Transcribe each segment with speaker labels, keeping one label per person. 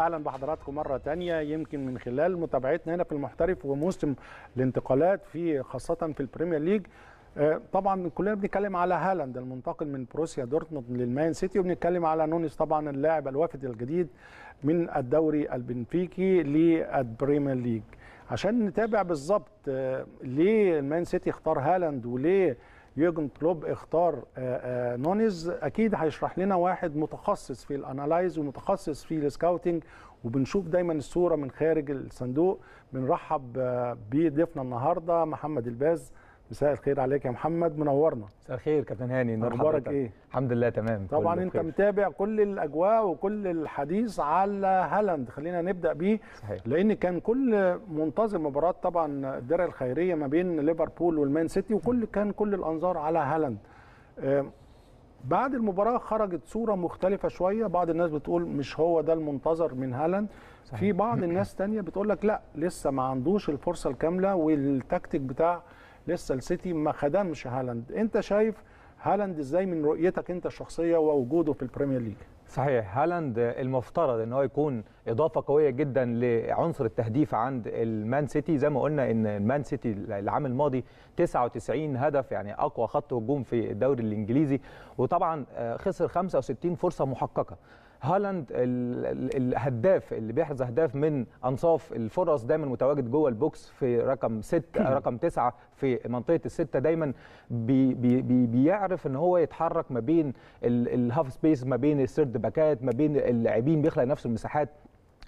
Speaker 1: اهلا بحضراتكم مره تانية يمكن من خلال متابعتنا هنا في المحترف وموسم الانتقالات في خاصه في البريمير ليج آه، طبعا كلنا بنتكلم على هالاند المنتقل من بروسيا دورتموند للمان سيتي وبنتكلم على نونيس طبعا اللاعب الوافد الجديد من الدوري البنفيكي للبريمير ليج عشان نتابع بالظبط آه، ليه المان سيتي اختار هالاند وليه يورجن كلوب اختار آه، آه، نونيز اكيد هيشرح لنا واحد متخصص في الانالايز ومتخصص في السكاوتنج وبنشوف دايما الصوره من خارج الصندوق بنرحب آه، بضيفنا النهارده محمد الباز مساء الخير عليك يا محمد منورنا مساء الخير كابتن هاني نور اخبارك ايه الحمد لله تمام طبعا انت متابع كل الاجواء وكل الحديث على هالاند خلينا نبدا بيه صحيح. لان كان كل منتظر مباراه طبعا الدرع الخيريه ما بين ليفربول والمان سيتي وكل كان كل الانظار على هالاند آه، بعد المباراه خرجت صوره مختلفه شويه بعض الناس بتقول مش هو ده المنتظر من هالاند في بعض الناس تانية بتقول لك لا لسه ما عندوش الفرصه الكامله والتكتيك بتاع لسه السيتي ما خدمش هالاند انت شايف هالاند ازاي من رؤيتك انت الشخصيه ووجوده في البريمير ليج
Speaker 2: صحيح هالاند المفترض ان هو يكون اضافه قويه جدا لعنصر التهديف عند المان سيتي زي ما قلنا ان المان سيتي العام الماضي 99 هدف يعني اقوى خط هجوم في الدوري الانجليزي وطبعا آه، خسر 65 فرصه محققه هالاند الهداف اللي بيحرز اهداف من انصاف الفرص دايما متواجد جوه البوكس في رقم 6 رقم 9 في منطقه السته دايما بي بي بي بيعرف ان هو يتحرك ما بين الهاف سبيس ما بين السيرد باكات ما بين اللاعبين بيخلق نفسه المساحات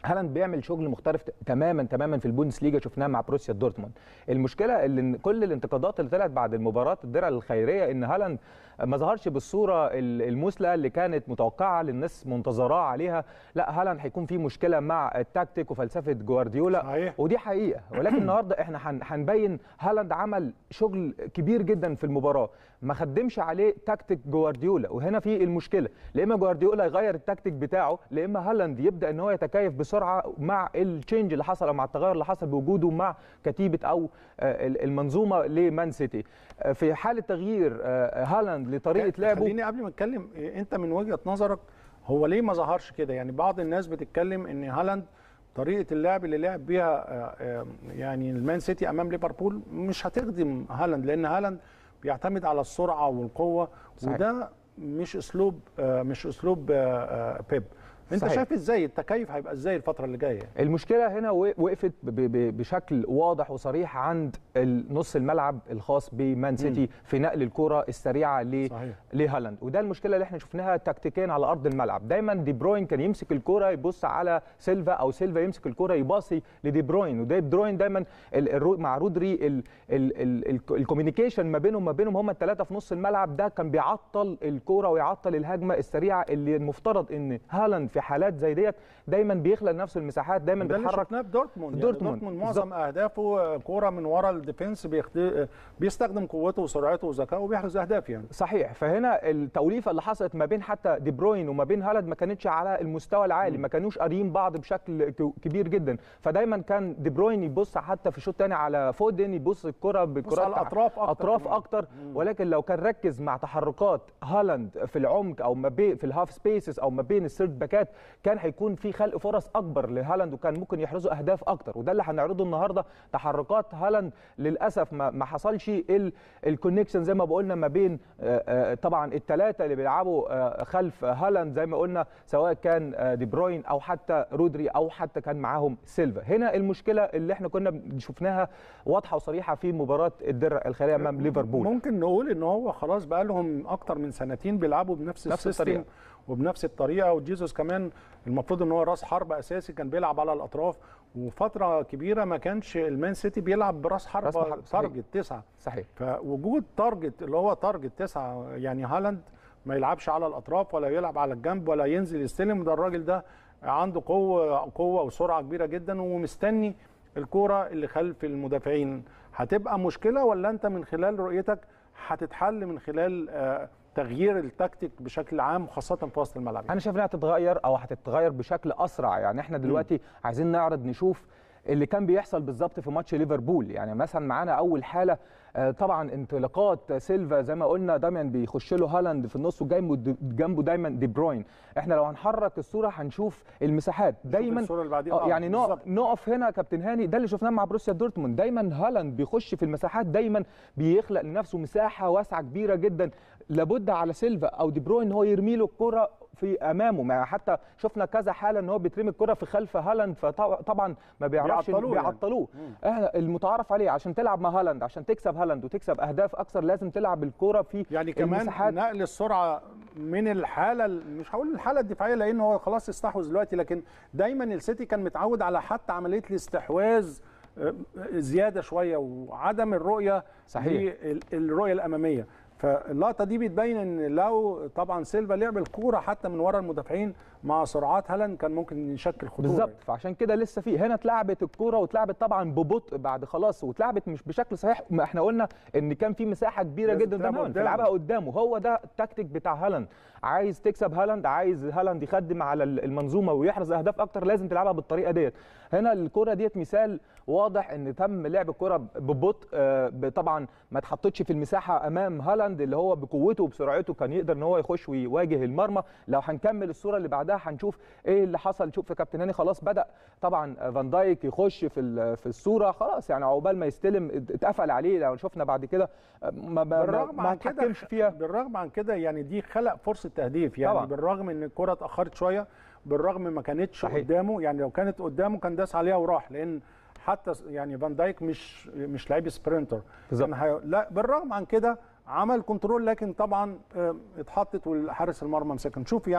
Speaker 2: هالاند بيعمل شغل مختلف تماما تماما في البوندس ليجا شفناه مع بروسيا دورتموند المشكله اللي كل الانتقادات اللي طلعت بعد المباراه الدرع الخيريه ان هالاند ما ظهرش بالصوره المثلى اللي كانت متوقعه للناس منتظراه عليها لا هالاند هيكون في مشكله مع التكتيك وفلسفه جوارديولا صحيح. ودي حقيقه ولكن النهارده احنا هنبين هالاند عمل شغل كبير جدا في المباراه ما خدمش عليه تكتيك جوارديولا وهنا في المشكله لا اما جوارديولا يغير التكتيك بتاعه لا اما هالاند يبدا ان هو يتكيف بسرعه مع التشينج اللي حصل او مع التغير اللي حصل بوجوده مع كتيبه او آه، المنظومه لمان سيتي آه، في حاله تغيير آه، هالاند
Speaker 1: لطريقه لعبه خليني قبل ما اتكلم انت من وجهه نظرك هو ليه ما ظهرش كده يعني بعض الناس بتتكلم ان هالاند طريقه اللعب اللي لعب بيها يعني المان سيتي امام ليفربول مش هتخدم هالاند لان هالاند بيعتمد على السرعه والقوه صحيح. وده مش اسلوب مش اسلوب بيب انت صحيح. شايف ازاي التكيف هيبقى ازاي الفتره اللي جايه
Speaker 2: المشكله هنا وقفت بشكل واضح وصريح عند نص الملعب الخاص بمان سيتي في نقل الكره السريعه لهالاند وده المشكله اللي احنا شفناها تكتيكيا على ارض الملعب دايما دي بروين كان يمسك الكره يبص على سيلفا او سيلفا يمسك الكره يباصي لدي بروين ودي بروين دايما مع رودري الكوميونيكيشن ما بينهم ما بينهم هما الثلاثه في نص الملعب ده كان بيعطل الكوره ويعطل الهجمه السريعه اللي المفترض ان هالاند في في حالات زي ديت دايما بيخلق نفس المساحات دايما بيتحرك ده يعني دورتموند دورتموند يعني دورتموند معظم
Speaker 1: اهدافه كوره من ورا الديفنس بيستخدم قوته وسرعته وذكائه وبيحرز اهداف يعني صحيح فهنا التوليفه اللي حصلت ما بين حتى دي بروين
Speaker 2: وما بين هالاند ما كانتش على المستوى العالي ما كانوش قاريين بعض بشكل كبير جدا فدايما كان دي بروين يبص حتى في الشوط الثاني على فودن يبص الكره بالكرات على الاطراف اكتر اطراف اكتر ولكن لو كان ركز مع تحركات هالاند في العمق او ما بين في الهاف سبيسز او ما بين السيرد باكات كان هيكون في خلق فرص اكبر لهالاند وكان ممكن يحرزوا اهداف اكتر وده اللي هنعرضه النهارده تحركات هالاند للاسف ما, ما حصلش الكونكشن زي ما بقولنا ما بين آه، آه، طبعا الثلاثه اللي بيلعبوا آه، خلف هالاند زي ما قلنا سواء كان دي بروين او حتى رودري او حتى كان معاهم سيلفا هنا المشكله اللي احنا كنا شفناها واضحه وصريحه في مباراه الدرع الخيريه امام ليفربول
Speaker 1: ممكن نقول ان هو خلاص بقى لهم اكتر من سنتين بيلعبوا بنفس نفس السيستم وبنفس الطريقه وجيسوس كمان زمان المفروض ان هو راس حرب اساسي كان بيلعب على الاطراف وفتره كبيره ما كانش المان سيتي بيلعب براس حرب تارجت تسعه صحيح فوجود تارجت اللي هو تارجت تسعه يعني هالاند ما يلعبش على الاطراف ولا يلعب على الجنب ولا ينزل يستلم ده الراجل ده عنده قوه قوه وسرعه كبيره جدا ومستني الكوره اللي خلف المدافعين هتبقى مشكله ولا انت من خلال رؤيتك هتتحل من خلال آه تغيير التكتيك بشكل عام خاصه في وسط
Speaker 2: الملعب انا شايف انها هتتغير او هتتغير بشكل اسرع يعني احنا دلوقتي م. عايزين نعرض نشوف اللي كان بيحصل بالظبط في ماتش ليفربول يعني مثلا معانا اول حاله آه، طبعا انطلاقات سيلفا زي ما قلنا دايما بيخش له هالاند في النص وجاي جنبه دايما دي بروين احنا لو هنحرك الصوره هنشوف المساحات دايما الصوره اللي بعديها آه، يعني آه، نقف هنا كابتن هاني ده اللي شفناه مع بروسيا دورتموند دايما هالاند بيخش في المساحات دايما بيخلق لنفسه مساحه واسعه كبيره جدا لابد على سيلفا او دي بروين ان هو يرمي له الكره في امامه يعني حتى شفنا كذا حاله ان هو بيترمي الكره في خلف هالاند فطبعا ما بيعرفش بيعطلوه, بيعطلوه. يعني. آه المتعارف عليه عشان تلعب مع هالاند عشان تكسب هالاند وتكسب اهداف اكثر
Speaker 1: لازم تلعب الكره في يعني كمان المساحات. نقل السرعه من الحاله مش هقول الحاله الدفاعيه لان هو خلاص استحوذ دلوقتي لكن دايما السيتي كان متعود على حتى عمليه الاستحواذ آه، آه، زياده شويه وعدم الرؤيه صحيح الرؤيه الاماميه فاللقطه دي بتبين ان لو طبعا سيلفا لعب الكوره حتى من ورا المدافعين مع سرعات هالاند كان ممكن يشكل خطوره بالظبط فعشان كده لسه في هنا اتلعبت
Speaker 2: الكوره واتلعبت طبعا ببطء بعد خلاص واتلعبت مش بشكل صحيح ما احنا قلنا ان كان في مساحه كبيره جدا قدام هالاند تلعبها قدامه هو ده التكتيك بتاع هالاند عايز تكسب هالاند عايز هالاند يخدم على المنظومه ويحرز اهداف اكتر لازم تلعبها بالطريقه ديت هنا الكوره ديت مثال واضح ان تم لعب الكوره ببطء آه، طبعا ما اتحطتش في المساحه امام هالاند هالاند اللي هو بقوته وبسرعته كان يقدر ان هو يخش ويواجه المرمى لو هنكمل الصوره اللي بعدها هنشوف ايه اللي حصل شوف كابتن هاني خلاص بدا طبعا فان دايك يخش في في الصوره خلاص يعني عقبال ما يستلم اتقفل عليه لو شفنا بعد كده ما
Speaker 1: بالرغم ما, ما عن كده فيها بالرغم عن كده يعني دي خلق فرصه تهديف يعني طبعا. بالرغم ان الكره اتاخرت شويه بالرغم ما كانتش صحيح. قدامه يعني لو كانت قدامه كان داس عليها وراح لان حتى يعني فان دايك مش مش لعيب سبرنتر بالظبط لا بالرغم عن كده عمل كنترول لكن طبعا آه، اتحطت والحارس المرمى مسكن شوف يعني